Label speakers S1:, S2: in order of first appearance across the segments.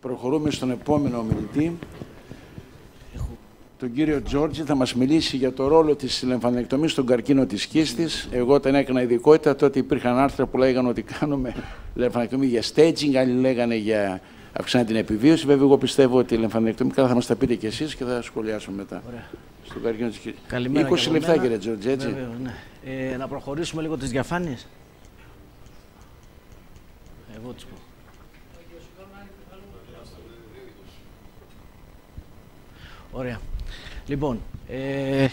S1: Προχωρούμε στον επόμενο ομιλητή, τον κύριο Τζόρτζη θα μας μιλήσει για το ρόλο της λεμφανεκτομής στον καρκίνο της κίστης. Εγώ όταν έκανα ειδικότητα τότε υπήρχαν άρθρα που λέγανε ότι κάνουμε λεμφανεκτομή για staging, άλλοι λέγανε για αυξάνει την επιβίωση. Βέβαια, εγώ πιστεύω ότι η λεμφανεκτομή καλά θα μας τα πείτε κι εσείς και θα σχολιάσουμε μετά. Στον καρκίνο της κίστης. Καλημέρα, 20 λεπτά κύριε Τζόρτζη, έτσι. Βέβαια,
S2: ναι. ε, να προχωρήσουμε λίγο τις διαφάνειες. Εγώ τις πω. Ωραία. Λοιπόν, ε,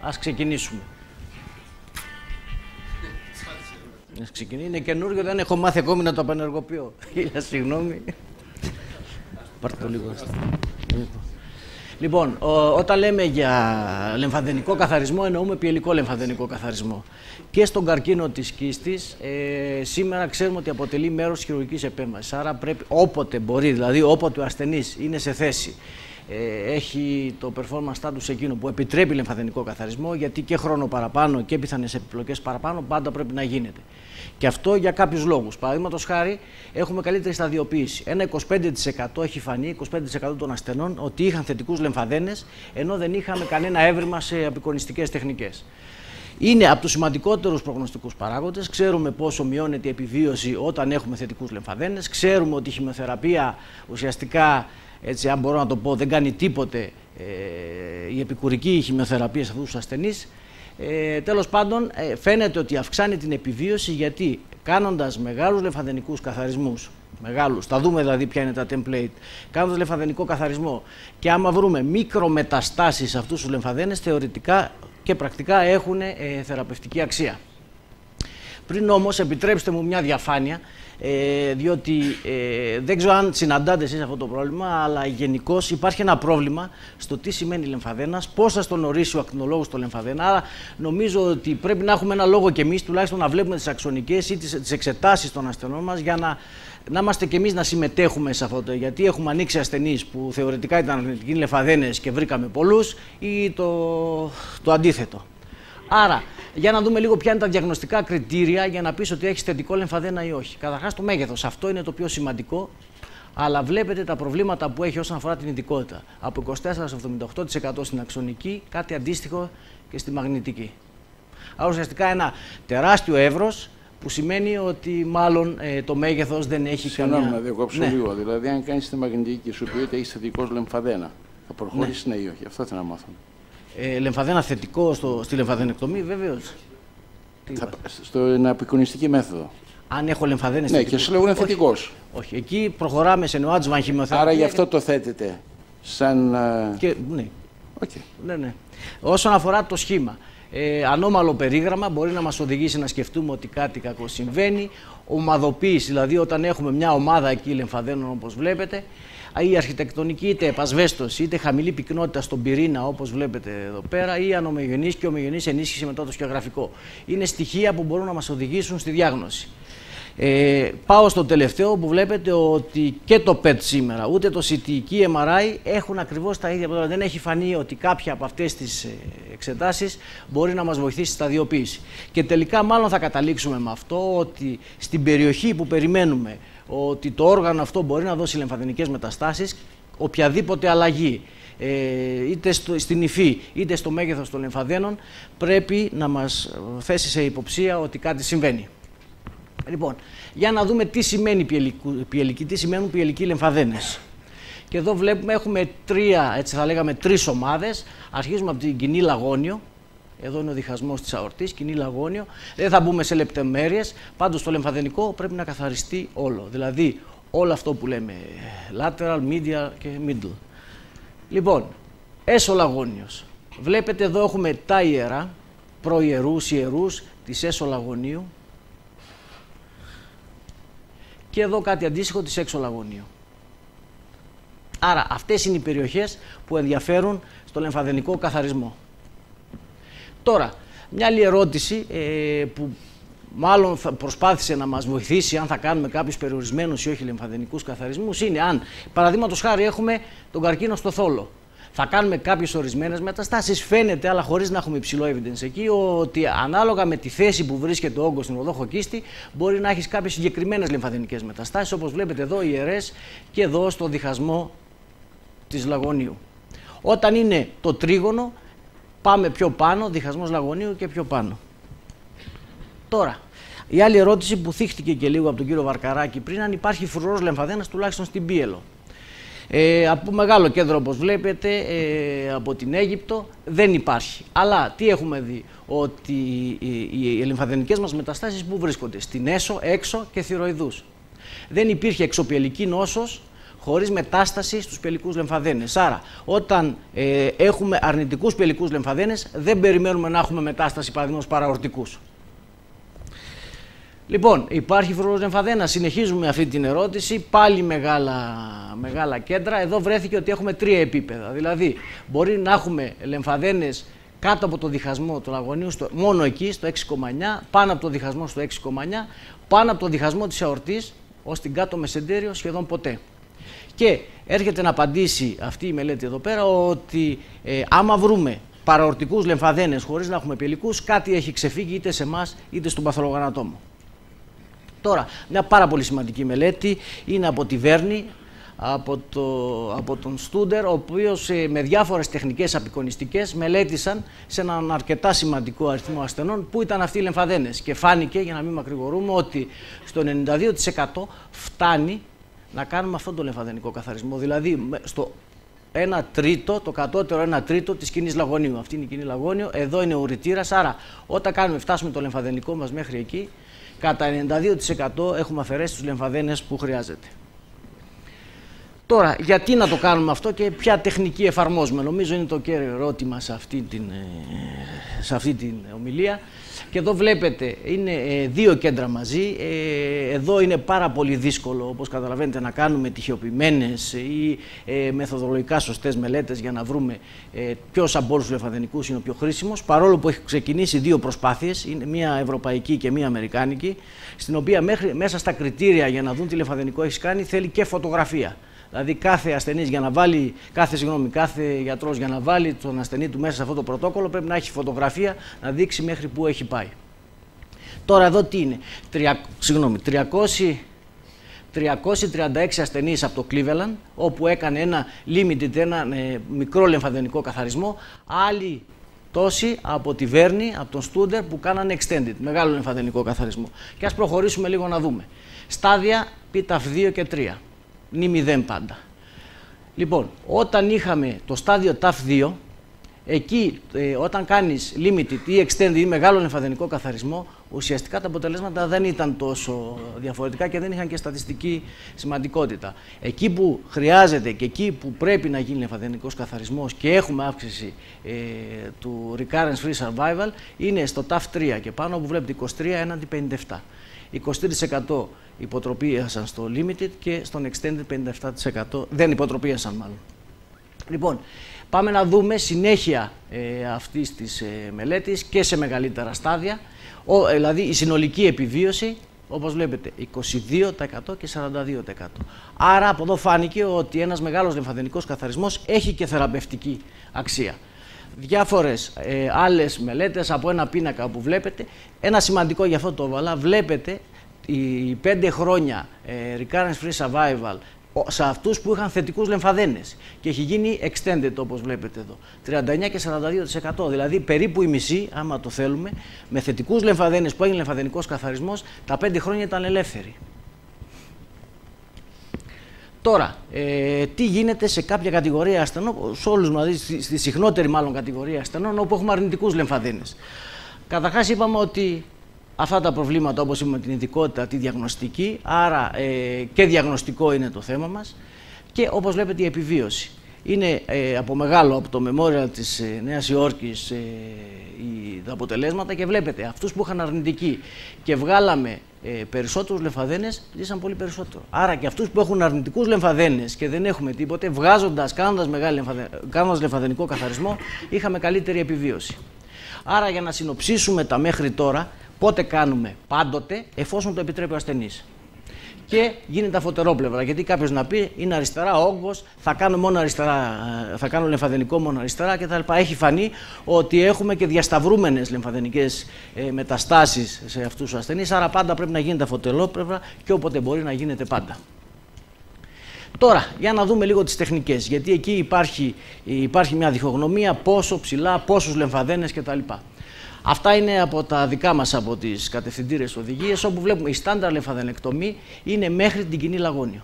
S2: ας ξεκινήσουμε. Ας ξεκινήσουμε. Είναι καινούργιο, δεν έχω μάθει ακόμη να το απενεργοποιώ. Χίλια συγγνώμη. Πάρτε το λίγο. Λοιπόν, όταν λέμε για λεμφαδενικό καθαρισμό, εννοούμε πιελικό λεμφαδενικό καθαρισμό. Και στον καρκίνο της κίστης, ε, σήμερα ξέρουμε ότι αποτελεί μέρος χειρουργικής επέμβασης. Άρα πρέπει όποτε μπορεί, δηλαδή όποτε ο ασθενής είναι σε θέση ε, έχει το performance status εκείνο που επιτρέπει λεμφαδενικό καθαρισμό, γιατί και χρόνο παραπάνω και πιθανές επιπλοκές παραπάνω πάντα πρέπει να γίνεται. Και αυτό για κάποιους λόγους. Παραδείγματος χάρη, έχουμε καλύτερη σταδιοποίηση. Ένα 25% έχει φανεί, 25% των ασθενών, ότι είχαν θετικούς λεμφαδένες, ενώ δεν είχαμε κανένα έβριμα σε απεικονιστικές τεχνικές. Είναι από τους σημαντικότερους προγνωστικούς παράγοντες. Ξέρουμε πόσο μειώνεται η επιβίωση όταν έχουμε θετικούς λεμφαδένες. Ξέρουμε ότι η χημειοθεραπεία ουσιαστικά έτσι αν μπορώ να το πω, δεν κάνει τίποτε ε, η επικουρική χημειοθεραπεία σε αυτούς τους ασθενείς. Ε, τέλος πάντων ε, φαίνεται ότι αυξάνει την επιβίωση γιατί κάνοντας μεγάλους λεφαδενικούς καθαρισμούς Μεγάλους. Θα δούμε δηλαδή ποια είναι τα template. Κάνοντας λεμφαδενικό καθαρισμό. Και άμα βρούμε μικρομεταστάσεις σε αυτούς τους λεμφαδένες, θεωρητικά και πρακτικά έχουν ε, θεραπευτική αξία. Πριν όμως, επιτρέψτε μου μια διαφάνεια ε, διότι ε, δεν ξέρω αν συναντάτε εσείς αυτό το πρόβλημα, αλλά γενικώ υπάρχει ένα πρόβλημα στο τι σημαίνει λεμφαδένας πώς θα στον ορίσει ο ακτινολόγος το λεμφαδένα. Άρα νομίζω ότι πρέπει να έχουμε ένα λόγο κι εμείς τουλάχιστον να βλέπουμε τις αξονικές ή τις εξετάσεις των ασθενών μας για να να είμαστε κι εμείς να συμμετέχουμε σε αυτό. το... Γιατί έχουμε ανοίξει ασθενείς που θεωρητικά ήταν αρνητικοί λεφαδένε και βρήκαμε πολλούς, ή το, το αντίθετο. Άρα, για να δούμε λίγο ποια είναι τα διαγνωστικά κριτήρια για να πεις ότι έχεις θετικό λεμφαδένα ή όχι. Καταρχάς το μέγεθος. Αυτό είναι το πιο σημαντικό. Αλλά βλέπετε τα προβλήματα που έχει όσον αφορά την ειδικότητα. Από 24 σε 78% στην αξονική, κάτι αντίστοιχο και στη μαγνητική. Άρα ουσιαστικά ένα τεράστιο εύρος που σημαίνει ότι μάλλον ε, το μέγεθος δεν έχει Συγγνώμη, καμία... Συγγνώμη, να διακόψω ναι. λίγο.
S1: Δηλαδή, αν κάνεις τη μαγνητική και σου πει ότι έχεις θετικό λεμφαδένα, θα προχωρήσεις ναι. ναι ή όχι. Αυτό θέλω να μάθω
S2: ε, λεμφαδένα θετικό στο, στη λεμφαδενεκτομή, βεβαίως. Στο
S1: απεικονιστική μέθοδο.
S2: Αν έχω λεμφαδένες Ναι, θετικούς. και σου είναι θετικός. Όχι, εκεί προχωράμε σε νεοάτζουαν χημειοθεραπεία. Άρα γι' αυτό το θέτετε.
S1: Σαν. Και,
S2: ναι. Okay. ναι, ναι. Όσον αφορά το σχήμα. Ε, ανώμαλο περίγραμμα μπορεί να μας οδηγήσει να σκεφτούμε ότι κάτι κακό συμβαίνει. Ομαδοποίηση, δηλαδή όταν έχουμε μια ομάδα εκεί λεμφαδένων όπως βλέπετε, η αρχιτεκτονική είτε επασβέστοση, είτε χαμηλή πυκνότητα στον πυρήνα, όπως βλέπετε εδώ πέρα, ή ανομογενή και ομογενή ενίσχυση μετά το σκιαγραφικό. Είναι στοιχεία που μπορούν να μας οδηγήσουν στη διάγνωση. Ε, πάω στο τελευταίο που βλέπετε ότι και το PET σήμερα, ούτε το CT και MRI έχουν ακριβώς τα ίδια Δεν έχει φανεί ότι κάποια από αυτές τις ε, εξετάσεις μπορεί να μας βοηθήσει στα σταδιοποίηση. Και τελικά μάλλον θα καταλήξουμε με αυτό ότι στην περιοχή που περιμένουμε ότι το όργανο αυτό μπορεί να δώσει λεμφαδενικές μεταστάσεις, οποιαδήποτε αλλαγή, ε, είτε στην υφή είτε στο μέγεθος των λεμφαδένων, πρέπει να μας θέσει σε υποψία ότι κάτι συμβαίνει. Λοιπόν, για να δούμε τι σημαίνει πιελική, τι σημαίνουν πιελικοί λεμφαδένες. Και εδώ βλέπουμε, έχουμε τρία, έτσι θα λέγαμε, τρεις ομάδες. Αρχίζουμε από την κοινή λαγόνιο, εδώ είναι ο διχασμός της αορτής, κοινή λαγόνιο. Δεν θα μπούμε σε λεπτομέρειες. Πάντως το λεμφαδενικό πρέπει να καθαριστεί όλο. Δηλαδή όλο αυτό που λέμε ε, lateral, medial και middle. Λοιπόν, έσω λαγόνιος. Βλέπετε εδώ έχουμε τα ιερά, προϊερούς, ιερούς, της έσω λαγωνίου και εδώ κάτι αντίστοιχο της έξω λαγωνίου. Άρα αυτές είναι οι περιοχές που ενδιαφέρουν στο λεμφαδενικό καθαρισμό. Τώρα, μια άλλη ερώτηση ε, που μάλλον θα προσπάθησε να μας βοηθήσει αν θα κάνουμε κάποιους περιορισμένους ή όχι λεμφαδενικούς καθαρισμούς είναι αν παραδείγματος χάρη έχουμε τον καρκίνο στο θόλο. Θα κάνουμε κάποιες ορισμένες μεταστάσεις. Φαίνεται, αλλά χωρίς να έχουμε υψηλό evidence εκεί, ότι ανάλογα με τη θέση που βρίσκεται ο όγκος στην οδόχο κίστη, μπορεί να έχεις κάποιες συγκεκριμένες λεμφαδενικέ μεταστάσεις, όπως βλέπετε εδώ ιερέ και εδώ στο διχασμό της λαγωνίου. Όταν είναι το τρίγωνο, Πάμε πιο πάνω, διχασμός λαγωνίου και πιο πάνω. Τώρα, η άλλη ερώτηση που θύχτηκε και λίγο από τον κύριο Βαρκαράκη πριν, αν υπάρχει φρουρός λεμφαδένας τουλάχιστον στην Πίελο. Ε, από μεγάλο κέντρο όπως βλέπετε ε, από την Αίγυπτο δεν υπάρχει. Αλλά τι έχουμε δει, ότι οι λεμφαδενικές μας μεταστάσεις που βρίσκονται, στην έσω, έξω και θυροειδούς. Δεν υπήρχε εξοπιελική νόσος χωρίς μετάσταση στους πελικούς λεμφαδένες. Άρα, όταν ε, έχουμε αρνητικούς πελικούς λεμφαδένες, δεν περιμένουμε να έχουμε μετάσταση παραδείγματος παραορτικούς. Λοιπόν, υπάρχει φρουρό λεμφαδένας. Συνεχίζουμε αυτή την ερώτηση. Πάλι μεγάλα, μεγάλα κέντρα. Εδώ βρέθηκε ότι έχουμε τρία επίπεδα. Δηλαδή, μπορεί να έχουμε λεμφαδένες κάτω από το διχασμό του αγωνίων, στο, μόνο εκεί, στο 6,9, πάνω από το διχασμό στο 6,9, πάνω από το διχασμό της αορτής ως την κάτω μεσεντέριο σχεδόν ποτέ. Και έρχεται να απαντήσει αυτή η μελέτη εδώ πέρα ότι ε, άμα βρούμε παραορτικούς λεμφαδένες χωρίς να έχουμε πελικούς, κάτι έχει ξεφύγει είτε σε εμάς είτε στον παθολογανατόμο. Τώρα, μια πάρα πολύ σημαντική μελέτη είναι από τη Βέρνη, από, το, από τον Στούντερ, ο οποίος ε, με διάφορες τεχνικές απεικονιστικές μελέτησαν σε έναν αρκετά σημαντικό αριθμό ασθενών που ήταν αυτοί οι λεμφαδένες. Και φάνηκε, για να μην μακρηγορούμε, ότι στο 92% φτάνει να κάνουμε αυτόν τον λεμφαδενικό καθαρισμό. Δηλαδή, στο 1 τρίτο, το κατώτερο 1 τρίτο της κοινής λαγωνίου. Αυτή είναι η κοινή λαγώνιο, εδώ είναι ο ρητήρας. Άρα, όταν κάνουμε, φτάσουμε το λεμφαδενικό μας μέχρι εκεί, κατά 92% έχουμε αφαιρέσει τους λεμφαδένες που χρειάζεται. Τώρα, γιατί να το κάνουμε αυτό και ποια τεχνική εφαρμόζουμε, νομίζω είναι το κέριο ερώτημα σε αυτή την, ε, σε αυτή ομιλία. Και εδώ βλέπετε, είναι ε, δύο κέντρα μαζί. Ε, εδώ είναι πάρα πολύ δύσκολο, όπως καταλαβαίνετε, να κάνουμε τυχεοποιημένες ή μεθοδολογικά σωστές μελέτες για να βρούμε ποιος από όλους τους είναι ο πιο χρήσιμος, παρόλο που έχει ξεκινήσει δύο προσπάθειες, μία ευρωπαϊκή και μία αμερικάνικη, στην οποία μέχρι, μέσα στα κριτήρια για να δουν τι λεφαδενικό έχεις κάνει θέλει και φωτογραφία. Δηλαδή κάθε ασθενής για να βάλει, κάθε, συγγνώμη, κάθε γιατρός για να βάλει τον ασθενή του μέσα σε αυτό το πρωτόκολλο πρέπει να έχει φωτογραφία να δείξει μέχρι πού έχει πάει. Τώρα εδώ τι είναι, συγγνώμη, 300 336 ασθενείς από το Cleveland, όπου έκανε ένα limited, ένα ε, μικρό λεμφαδενικό καθαρισμό. Άλλοι τόσοι από τη Βέρνη, από τον Στούντερ, που κάνανε extended, μεγάλο λεμφαδενικό καθαρισμό. Και ας προχωρήσουμε λίγο να δούμε. πίταφ π2 και 3 είναι μηδέν πάντα. Λοιπόν, όταν είχαμε το στάδιο TAF2, εκεί ε, όταν κάνεις limited ή extended ή μεγάλο νεφαδενικό καθαρισμό, ουσιαστικά τα αποτελέσματα δεν ήταν τόσο διαφορετικά και δεν είχαν και στατιστική σημαντικότητα. Εκεί που χρειάζεται και εκεί που πρέπει να γίνει νεφαδενικός καθαρισμός και έχουμε αύξηση ε, του recurrence free survival, είναι στο TAF3 και πάνω που βλέπετε 23 έναντι 57. 23% υποτροπίασαν στο limited και στον extended 57%. Δεν υποτροπίασαν μάλλον. Λοιπόν, πάμε να δούμε συνέχεια ε, αυτής της ε, μελέτης και σε μεγαλύτερα στάδια. Ο, δηλαδή η συνολική επιβίωση, όπως βλέπετε, 22% και 42%. Άρα από εδώ φάνηκε ότι ένας μεγάλος λεμφαδενικός καθαρισμός έχει και θεραπευτική αξία διάφορες ε, άλλες μελέτες από ένα πίνακα που βλέπετε. Ένα σημαντικό για αυτό το βαλά, βλέπετε οι πέντε χρόνια ε, recurrence free survival σε αυτούς που είχαν θετικούς λεμφαδένες και έχει γίνει extended όπως βλέπετε εδώ 39 και 42% δηλαδή περίπου η μισή άμα το θέλουμε με θετικούς λεμφαδένες που έγινε λεμφαδενικός καθαρισμός τα 5 χρόνια ήταν ελεύθεροι Τώρα, ε, τι γίνεται σε κάποια κατηγορία ασθενών, σε όλους δηλαδή στη, στη συχνότερη μάλλον κατηγορία ασθενών, όπου έχουμε αρνητικούς λεμφαδένες. Καταρχάς είπαμε ότι αυτά τα προβλήματα, όπως είπαμε, την ειδικότητα, τη διαγνωστική. Άρα ε, και διαγνωστικό είναι το θέμα μας. Και όπως βλέπετε η επιβίωση. Είναι ε, από μεγάλο, από το Memorial της ε, Νέας Υόρκης, ε, η, τα αποτελέσματα και βλέπετε αυτούς που είχαν αρνητική και βγάλαμε ε, περισσότερους λεμφαδένες ζήσαν πολύ περισσότερο. Άρα και αυτούς που έχουν αρνητικούς λεμφαδένες και δεν έχουμε τίποτε, βγάζοντας, κάνοντας, μεγάλη λεμφαδενικό καθαρισμό, είχαμε καλύτερη επιβίωση. Άρα για να συνοψίσουμε τα μέχρι τώρα, Πότε κάνουμε, πάντοτε, εφόσον το επιτρέπει ο ασθενής. Και γίνεται αφωτερόπλευρα. Γιατί κάποιος να πει είναι αριστερά όγκος, θα κάνω μόνο αριστερά, ε, θα κάνω λεμφαδενικό μόνο αριστερά κτλ. Έχει φανεί ότι έχουμε και διασταυρούμενες λεμφαδενικές ε, μεταστάσεις σε αυτούς τους ασθενείς. Άρα πάντα πρέπει να γίνεται αφωτερόπλευρα και όποτε μπορεί να γίνεται πάντα. Τώρα, για να δούμε λίγο τις τεχνικές, γιατί εκεί υπάρχει, υπάρχει μια διχογνωμία, πόσο ψηλά, πόσους λεμφαδένες κτλ. Αυτά είναι από τα δικά μας από τις κατευθυντήρε οδηγίες, όπου βλέπουμε η στάνταρ λεφαδενεκτομή είναι μέχρι την κοινή λαγόνιο.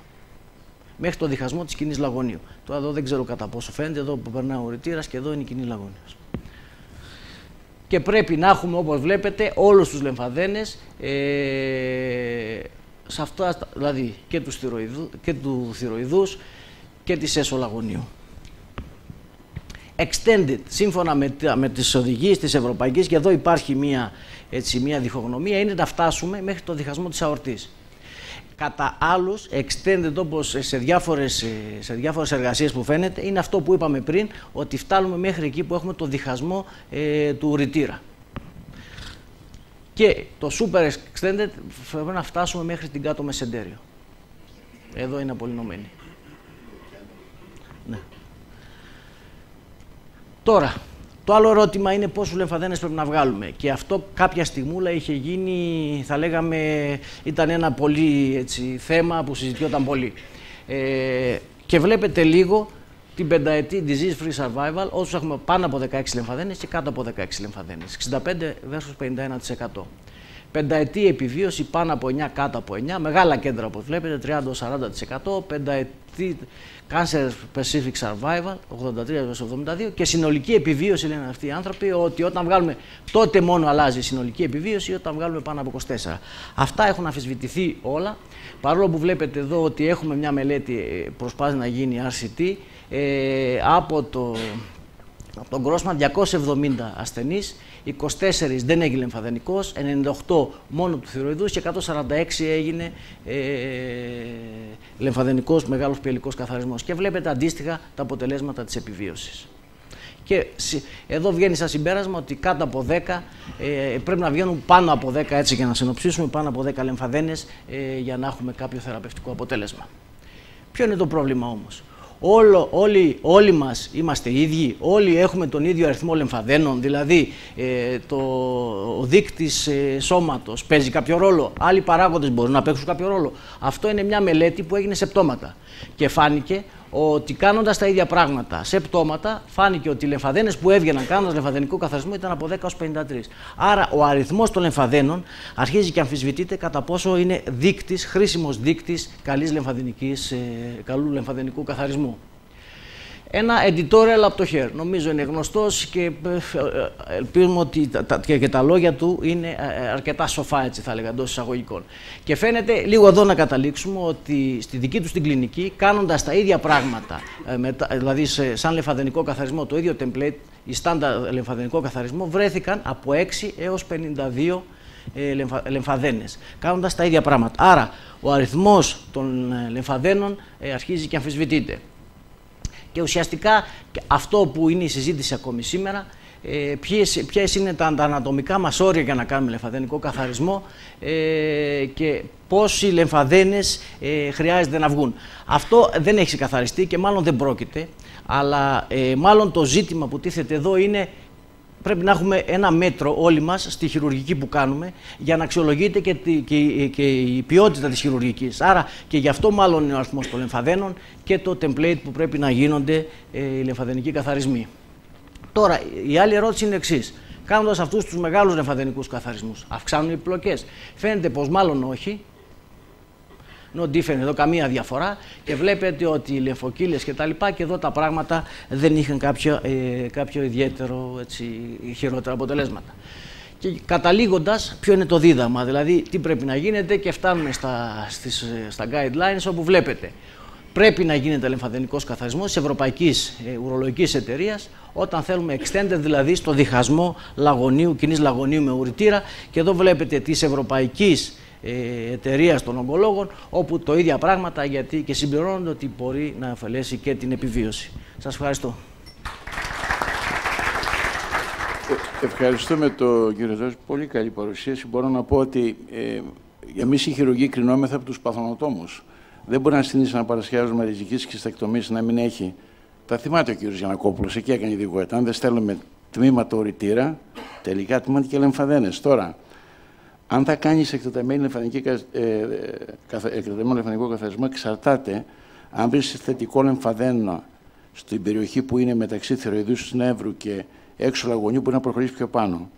S2: Μέχρι το διχασμό της κοινής λαγόνιο. Τώρα εδώ δεν ξέρω κατά πόσο φαίνεται, εδώ που περνάει ο ρητήρας και εδώ είναι η κοινή λαγόνιος. Και πρέπει να έχουμε, όπως βλέπετε, όλους τους λεμφαδένες ε, δηλαδή και τους θηροειδού και, του θηροειδούς, και της extended, σύμφωνα με, με τις οδηγίες της Ευρωπαϊκής, και εδώ υπάρχει μία, έτσι, μία διχογνωμία, είναι να φτάσουμε μέχρι το διχασμό της αορτής. Κατά άλλους, extended όπως σε διάφορες, ε, σε διάφορες εργασίες που φαίνεται, είναι αυτό που είπαμε πριν, ότι φτάνουμε μέχρι εκεί που έχουμε το διχασμό ε, του ρητήρα. Και το super extended πρέπει να φτάσουμε μέχρι την κάτω μεσεντέριο. Εδώ είναι απολυνωμένη. Τώρα, το άλλο ερώτημα είναι πόσους λεμφαδένες πρέπει να βγάλουμε. Και αυτό κάποια στιγμούλα είχε γίνει, θα λέγαμε, ήταν ένα πολύ έτσι, θέμα που συζητιόταν πολύ. Ε, και βλέπετε λίγο την πενταετή disease free survival, όσους έχουμε πάνω από 16 λεμφαδένες και κάτω από 16 λεμφαδένες. 65 versus 51%. Πενταετή επιβίωση πάνω από 9, κάτω από 9. Μεγάλα κέντρα όπως βλέπετε, 30-40%. Πενταετή cancer specific survival, 83-72. Και συνολική επιβίωση λένε αυτοί οι άνθρωποι, ότι όταν βγάλουμε, τότε μόνο αλλάζει η συνολική επιβίωση, όταν βγάλουμε πάνω από 24. Αυτά έχουν αφισβητηθεί όλα. Παρόλο που βλέπετε εδώ ότι έχουμε μια μελέτη, ε, προσπάθει να γίνει RCT, ε, από το από τον κρόσμα 270 ασθενεί, 24 δεν έγινε λεμφαδενικός, 98 μόνο του θηροειδού και 146 έγινε ε, μεγάλος μεγάλος πιελικός καθαρισμός. Και βλέπετε αντίστοιχα τα αποτελέσματα της επιβίωσης. Και εδώ βγαίνει σαν συμπέρασμα ότι κάτω από 10 ε, πρέπει να βγαίνουν πάνω από 10 έτσι για να συνοψίσουμε, πάνω από 10 λεμφαδένες ε, για να έχουμε κάποιο θεραπευτικό αποτέλεσμα. Ποιο είναι το πρόβλημα όμως όλο, όλοι, όλοι μας είμαστε ίδιοι, όλοι έχουμε τον ίδιο αριθμό λεμφαδένων, δηλαδή ε, το, ο δείκτης ε, σώματος παίζει κάποιο ρόλο, άλλοι παράγοντες μπορούν να παίξουν κάποιο ρόλο. Αυτό είναι μια μελέτη που έγινε σε πτώματα και φάνηκε ότι κάνοντας τα ίδια πράγματα σε πτώματα, φάνηκε ότι οι λεφαδένε που έβγαιναν κάνοντας λεφαδενικό καθαρισμό ήταν από 10 έω 53. Άρα ο αριθμός των λεμφαδένων αρχίζει και αμφισβητείται κατά πόσο είναι δείκτης, χρήσιμος δείκτης ε, καλού λεμφαδενικού καθαρισμού ένα editorial από το χέρι. Νομίζω είναι γνωστός και ε, ε, ελπίζουμε ότι τα, και τα λόγια του είναι ε, αρκετά σοφά, έτσι θα λέγαμε, εντός εισαγωγικών. Και φαίνεται, λίγο εδώ να καταλήξουμε, ότι στη δική τους την κλινική, κάνοντας τα ίδια πράγματα, δηλαδή σαν λεφαδενικό καθαρισμό, το ίδιο template, η στάνταρ λεμφαδενικό καθαρισμό, βρέθηκαν από 6 έως 52 λεμφαδένες, κάνοντας τα ίδια πράγματα. Άρα, ο αριθμός των λεμφαδένων αρχίζει και αμφισβητείται. Και ουσιαστικά αυτό που είναι η συζήτηση ακόμη σήμερα, ε, είναι τα, ανατομικά μας όρια για να κάνουμε λεμφαδενικό καθαρισμό ε, και πόσοι λεμφαδένες ε, χρειάζεται να βγουν. Αυτό δεν έχει ξεκαθαριστεί και μάλλον δεν πρόκειται, αλλά ε, μάλλον το ζήτημα που τίθεται εδώ είναι πρέπει να έχουμε ένα μέτρο όλοι μας στη χειρουργική που κάνουμε για να αξιολογείται και, και, η ποιότητα της χειρουργικής. Άρα και γι' αυτό μάλλον είναι ο αριθμός των λεμφαδένων και το template που πρέπει να γίνονται ε, οι λεμφαδενικοί καθαρισμοί. Τώρα, η άλλη ερώτηση είναι εξής. Κάνοντας αυτούς τους μεγάλους λεμφαδενικούς καθαρισμούς, αυξάνουν οι πλοκές. Φαίνεται πως μάλλον όχι, No different εδώ, καμία διαφορά. Και βλέπετε ότι οι λεφοκύλες και τα λοιπά και εδώ τα πράγματα δεν είχαν κάποιο, ε, ιδιαίτερο έτσι, χειρότερα αποτελέσματα. Και καταλήγοντας, ποιο είναι το δίδαμα, δηλαδή τι πρέπει να γίνεται και φτάνουμε στα, στις, ε, στα guidelines όπου βλέπετε πρέπει να γίνεται λεμφαδενικός καθαρισμός της Ευρωπαϊκής ε, Ουρολογικής Εταιρείας όταν θέλουμε extended δηλαδή στο διχασμό λαγωνίου, κοινής λαγωνίου με ουρητήρα και εδώ βλέπετε της Ευρωπαϊκής ε, εταιρεία των ομολόγων, όπου το ίδια πράγματα γιατί και συμπληρώνονται ότι μπορεί να αφαιρέσει και την επιβίωση. Σας ευχαριστώ.
S1: Ε, ευχαριστούμε τον κύριο Ζώση. Πολύ καλή παρουσίαση. Μπορώ να πω ότι ε, εμείς οι χειρουργοί κρινόμεθα από τους παθονοτόμους. Δεν μπορεί να συνήθει να παρασχιάζουμε ριζική κυστακτομή να μην έχει. Τα θυμάται ο κύριος Γιανακόπουλος, εκεί έκανε ειδικό. Αν δεν στέλνουμε τμήματα οριτήρα, τελικά τμήματα και λεμφαδένες. Τώρα, αν θα κάνεις ε, εκτεταμένο λεφανικό καθαρισμό, εξαρτάται αν βρεις θετικό λεμφαδένο στην περιοχή που είναι μεταξύ του νεύρου και έξω λαγωνίου μπορεί να προχωρήσει πιο πάνω.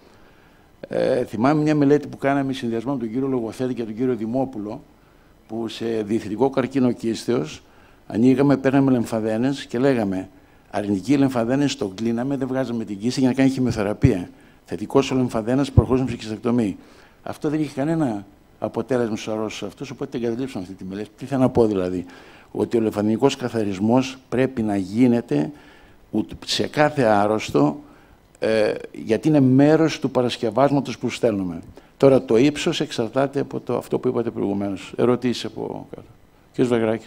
S1: Ε, θυμάμαι μια μελέτη που κάναμε συνδυασμό με τον κύριο Λογοθέτη και τον κύριο Δημόπουλο, που σε διεθνικό καρκίνο κίστεο ανοίγαμε, παίρναμε λεμφαδένες και λέγαμε αρνητική λεμφαδένες τον κλείναμε, δεν βγάζαμε την κίστη για να κάνει χημειοθεραπεία. Θετικός ο προχώρησε προχωρούσε με ψυχιστακτομή. Αυτό δεν είχε κανένα αποτέλεσμα στους αρρώστους αυτούς, οπότε εγκαταλείψαμε αυτή τη μελέτη. Τι θέλω να πω δηλαδή, ότι ο λεφανικός καθαρισμός πρέπει να γίνεται σε κάθε άρρωστο, ε, γιατί είναι μέρος του παρασκευάσματος που στέλνουμε. Τώρα το ύψος εξαρτάται από το, αυτό που είπατε προηγουμένως. Ερωτήσεις από κάτω. Κ. Βαγράκη.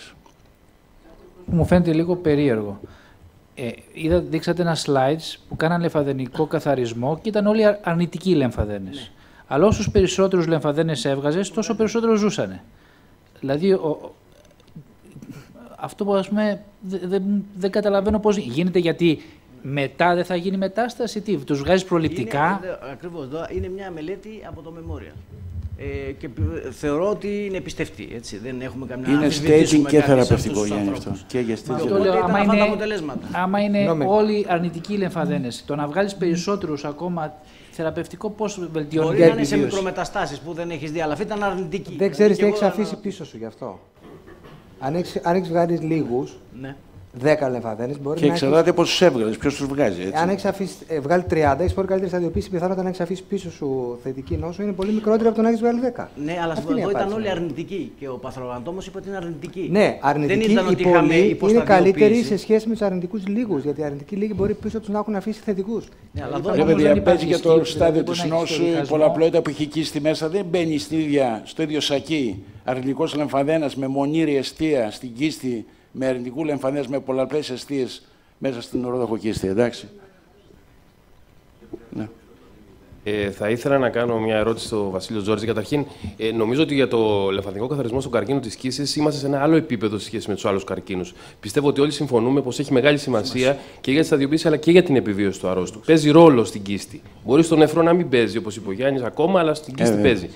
S2: Μου φαίνεται λίγο περίεργο. Ε, είδα, δείξατε ένα slides που κάναν λεφαδενικό
S1: καθαρισμό και ήταν όλοι αρνητικοί λεμφαδένες. Ναι. Αλλά όσους περισσότερους λεμφαδένες έβγαζες, τόσο
S2: περισσότερο ζούσανε. Δηλαδή, ο, αυτό που ας πούμε δεν, καταλαβαίνω πώς γίνεται γιατί μετά δεν θα γίνει μετάσταση, τι, τους βγάζεις προληπτικά. Είναι, ε, ακριβώς, είναι μια μελέτη από το Memorial ε, και θεωρώ ότι είναι πιστευτή. Έτσι. Δεν έχουμε καμιά Είναι staging και θεραπευτικό για αυτό. Και για στήριξη... Αυτό άμα είναι, αποτελέσματα. Άμα είναι όλοι αρνητικοί λεμφαδένες, το να βγάλεις περισσότερους ακόμα θεραπευτικό πώς βελτιώνεις Μπορεί να είναι σε μικρομεταστάσεις που δεν έχεις δει, αλλά αυτή ήταν αρνητική. Δεν ξέρεις τι έχει αφήσει πίσω σου γι' αυτό. Αν έχεις βγάλει λίγους, ναι. 10 δεν μπορεί και να. Και εξαρτάται πώ
S1: του έβγαλες, ποιος τους βγάζει. Έτσι. Αν έχεις
S2: ε, βγάλει 30, έχεις πολύ καλύτερη σταδιοποίηση. Πιθανότατα να έχεις αφήσει πίσω σου θετική νόσο είναι πολύ μικρότερη από το να έχεις βγάλει 10. Ναι, αλλά Αυτή εδώ ήταν όλοι αρνητικοί. Και ο παθρογαντόμο είπε ότι είναι αρνητική. Ναι, αρνητική Δεν ήταν ότι πολλοί είναι καλύτερη σε σχέση με τους αρνητικούς λίγους. Γιατί οι αρνητικοί λίγοι μπορεί πίσω τους να έχουν αφήσει θετικούς. Ναι, αλλά ε, δεν παίζει για το στάδιο τη νόσου η πολλαπλότητα
S1: που έχει εκεί στη μέσα. Δεν μπαίνει στο ίδιο σακί αρνητικός λεμφαδένας με μονήρια αιστεία στην κίστη με αρνητικού λεμφανές με πολλαπλές αιστείες μέσα στην οροδοχοκίστη, εντάξει. Ναι. Ε, θα ήθελα να κάνω μια ερώτηση στο Βασίλειο Τζόρτζη. Καταρχήν, ε, νομίζω ότι για το λεφαντικό καθαρισμό στον καρκίνο της κίση είμαστε σε ένα άλλο επίπεδο σε σχέση με τους άλλους καρκίνους. Πιστεύω ότι όλοι συμφωνούμε πως έχει μεγάλη σημασία και για τη σταδιοποίηση αλλά και για την επιβίωση του αρρώστου. Παίζει ρόλο στην κίστη. Μπορεί στον νεφρό να μην παίζει, όπως είπε ο Γιάννης, ακόμα, αλλά στην ε, κίστη ε, παίζει.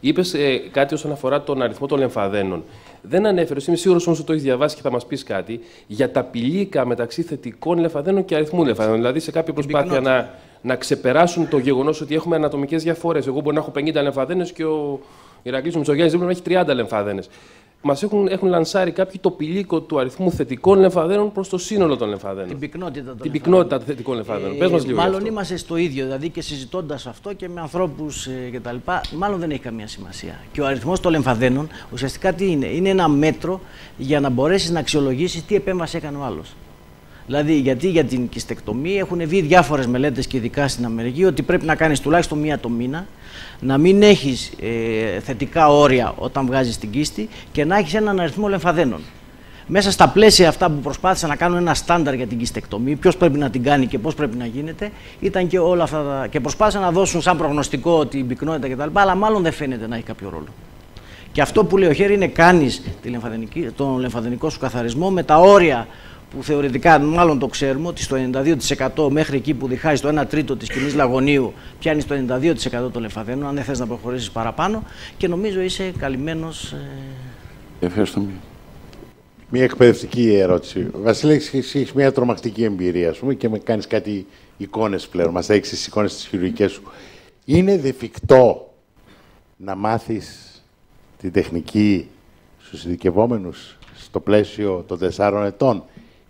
S1: Είπε ε, κάτι όσον αφορά τον αριθμό των λεμφαδένων δεν ανέφερε, είμαι σίγουρος όμως ότι το έχεις διαβάσει και θα μας πεις κάτι, για τα πηλίκα μεταξύ θετικών λεφαδένων και αριθμού λεφαδένων. Δηλαδή σε κάποια προσπάθεια να, να ξεπεράσουν το γεγονός ότι έχουμε ανατομικές διαφορές. Εγώ μπορώ να έχω 50 λεφαδένε και ο Ηρακλής Μητσογιάννης δεν μπορεί να έχει 30 λεφαδένε. Μας έχουν, έχουν λανσάρει κάποιοι το πηλίκο του αριθμού θετικών λεμφαδένων προς το σύνολο των λεμφαδένων. Την
S2: πυκνότητα των, Την πυκνότητα
S1: θετικών λεμφαδένων. Ε, λίγο. Μάλλον
S2: είμαστε στο ίδιο. Δηλαδή και συζητώντας αυτό και με ανθρώπους ε, κτλ. Μάλλον δεν έχει καμία σημασία. Και ο αριθμός των λεμφαδένων ουσιαστικά τι είναι. Είναι ένα μέτρο για να μπορέσεις να αξιολογήσεις τι επέμβαση έκανε ο άλλος. Δηλαδή, γιατί για την κυστεκτομή έχουν βγει διάφορες μελέτες και ειδικά στην Αμερική ότι πρέπει να κάνεις τουλάχιστον μία το μήνα, να μην έχεις ε, θετικά όρια όταν βγάζεις την κύστη και να έχεις έναν αριθμό λεμφαδένων. Μέσα στα πλαίσια αυτά που προσπάθησαν να κάνουν ένα στάνταρ για την κυστεκτομή, ποιος πρέπει να την κάνει και πώς πρέπει να γίνεται, ήταν και όλα αυτά. Τα... Και προσπάθησαν να δώσουν σαν προγνωστικό ότι η πυκνότητα κτλ. Αλλά μάλλον δεν φαίνεται να έχει κάποιο ρόλο. Και αυτό που λέει ο Χέρι είναι κάνεις τον λεμφαδενικό σου καθαρισμό με τα όρια που θεωρητικά μάλλον το ξέρουμε ότι στο 92% μέχρι εκεί που διχάζει το 1 τρίτο της κοινής λαγωνίου πιάνεις το 92% των λεφαδένων, αν δεν θες να προχωρήσεις παραπάνω και νομίζω είσαι καλυμμένος.
S1: Ε, Ευχαριστώ. Μια εκπαιδευτική ερώτηση. Βασίλη, έχεις μια τρομακτική εμπειρία, ας πούμε, και με κάνεις κάτι εικόνες πλέον. Μας έχει τις εικόνες τη χειρουργική σου. Είναι δεφικτό να μάθεις την τεχνική στους ειδικευόμενους στο πλαίσιο των τεσσάρων ετών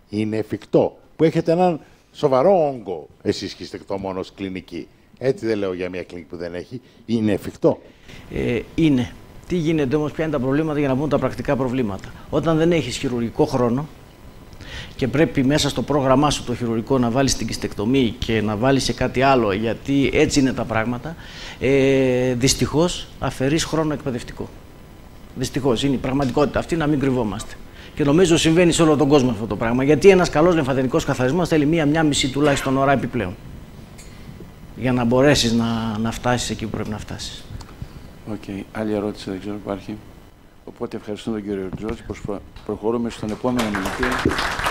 S1: είναι εφικτό. Που έχετε έναν σοβαρό όγκο εσείς και μόνος
S2: κλινική. Έτσι δεν λέω για μια κλινική που δεν έχει. Είναι εφικτό. Ε, είναι. Τι γίνεται όμως, ποια είναι τα προβλήματα για να πούμε τα πρακτικά προβλήματα. Όταν δεν έχεις χειρουργικό χρόνο και πρέπει μέσα στο πρόγραμμά σου το χειρουργικό να βάλεις την κυστεκτομή και να βάλεις σε κάτι άλλο, γιατί έτσι είναι τα πράγματα, ε, δυστυχώς αφαιρείς χρόνο εκπαιδευτικό. Δυστυχώς είναι η πραγματικότητα αυτή, να μην κρυβόμαστε. Και νομίζω συμβαίνει σε όλο τον κόσμο αυτό το πράγμα. Γιατί ένας καλός λεμφαδενικό καθαρισμός θέλει μία-μία μισή τουλάχιστον ώρα επιπλέον. Για να μπορέσεις να, να φτάσεις εκεί που πρέπει να φτάσεις. Οκ. Okay. Άλλη ερώτηση δεν ξέρω
S1: υπάρχει. Οπότε ευχαριστούμε τον κύριο Τζόρτζ. Προχωρούμε στον επόμενο μιλητή.